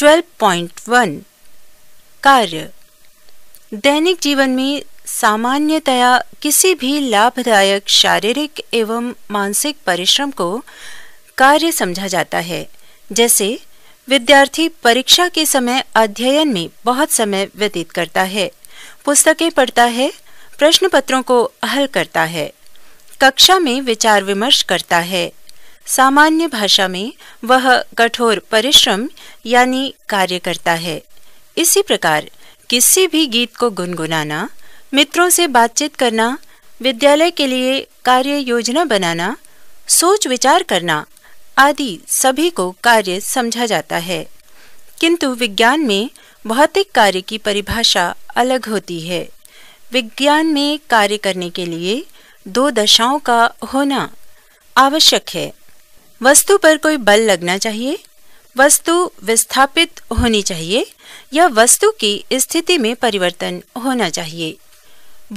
12.1 कार्य दैनिक जीवन में सामान्यतया किसी भी लाभदायक शारीरिक एवं मानसिक परिश्रम को कार्य समझा जाता है जैसे विद्यार्थी परीक्षा के समय अध्ययन में बहुत समय व्यतीत करता है पुस्तकें पढ़ता है प्रश्न पत्रों को हल करता है कक्षा में विचार विमर्श करता है सामान्य भाषा में वह कठोर परिश्रम यानी कार्य करता है इसी प्रकार किसी भी गीत को गुनगुनाना मित्रों से बातचीत करना विद्यालय के लिए कार्य योजना बनाना सोच विचार करना आदि सभी को कार्य समझा जाता है किंतु विज्ञान में भौतिक कार्य की परिभाषा अलग होती है विज्ञान में कार्य करने के लिए दो दशाओं का होना आवश्यक है वस्तु पर कोई बल लगना चाहिए वस्तु विस्थापित होनी चाहिए या वस्तु की स्थिति में परिवर्तन होना चाहिए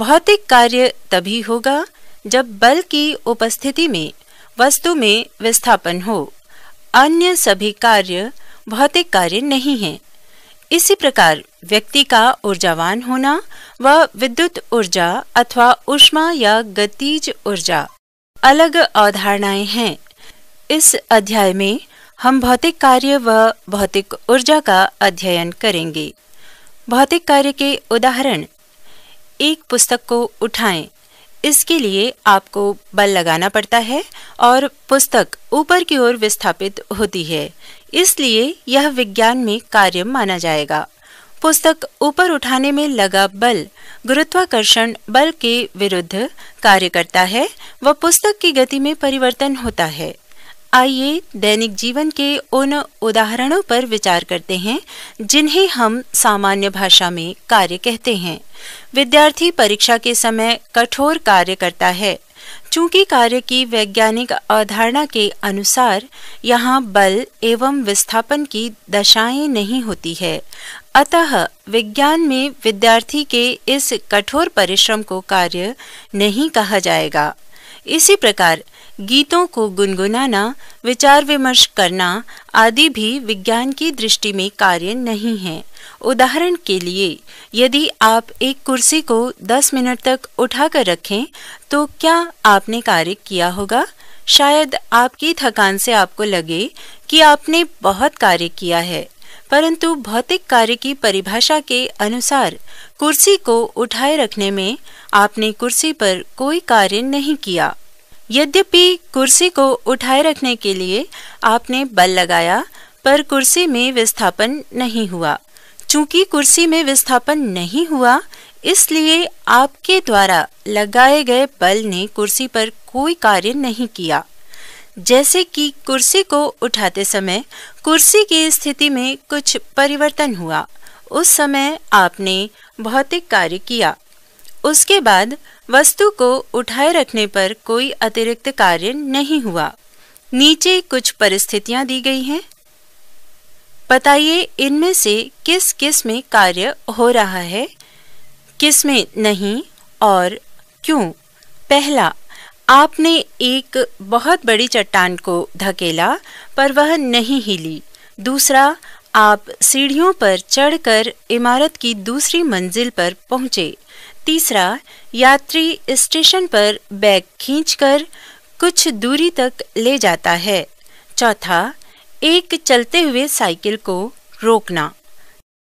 भौतिक कार्य तभी होगा जब बल की उपस्थिति में वस्तु में विस्थापन हो अन्य सभी कार्य भौतिक कार्य नहीं हैं। इसी प्रकार व्यक्ति का ऊर्जावान होना व विद्युत ऊर्जा अथवा उष्मा या गतिज ऊर्जा अलग अवधारणाएं हैं इस अध्याय में हम भौतिक कार्य व भौतिक ऊर्जा का अध्ययन करेंगे भौतिक कार्य के उदाहरण एक पुस्तक को उठाएं इसके लिए आपको बल लगाना पड़ता है और पुस्तक ऊपर की ओर विस्थापित होती है इसलिए यह विज्ञान में कार्य माना जाएगा पुस्तक ऊपर उठाने में लगा बल गुरुत्वाकर्षण बल के विरुद्ध कार्य करता है व पुस्तक की गति में परिवर्तन होता है आइए दैनिक जीवन के उन उदाहरणों पर विचार करते हैं जिन्हें हम सामान्य भाषा में कार्य कहते हैं विद्यार्थी परीक्षा के समय कठोर कार्य करता है चूंकि कार्य की वैज्ञानिक अवधारणा के अनुसार यहाँ बल एवं विस्थापन की दशाएं नहीं होती है अतः विज्ञान में विद्यार्थी के इस कठोर परिश्रम को कार्य नहीं कहा जाएगा इसी प्रकार गीतों को गुनगुनाना विचार विमर्श करना आदि भी विज्ञान की दृष्टि में कार्य नहीं है उदाहरण के लिए यदि आप एक कुर्सी को 10 मिनट तक उठाकर रखें तो क्या आपने कार्य किया होगा शायद आपकी थकान से आपको लगे कि आपने बहुत कार्य किया है परंतु भौतिक कार्य की परिभाषा के अनुसार कुर्सी को उठाए रखने में आपने कुर्सी पर कोई कार्य नहीं किया यद्यपि कुर्सी को उठाए रखने के लिए आपने बल लगाया पर कुर्सी में विस्थापन नहीं हुआ चूंकि कुर्सी में विस्थापन नहीं हुआ इसलिए आपके द्वारा लगाए गए बल ने कुर्सी पर कोई कार्य नहीं किया जैसे कि कुर्सी को उठाते समय कुर्सी की स्थिति में कुछ परिवर्तन हुआ उस समय आपने भौतिक कार्य किया उसके बाद वस्तु को उठाए रखने पर कोई अतिरिक्त कार्य नहीं हुआ नीचे कुछ परिस्थितियां दी गई हैं बताइए इनमें से किस किस में कार्य हो रहा है किस में नहीं और क्यों पहला आपने एक बहुत बड़ी चट्टान को धकेला पर वह नहीं हिली दूसरा आप सीढ़ियों पर चढ़कर इमारत की दूसरी मंजिल पर पहुंचे तीसरा यात्री स्टेशन पर बैग खींचकर कुछ दूरी तक ले जाता है चौथा एक चलते हुए साइकिल को रोकना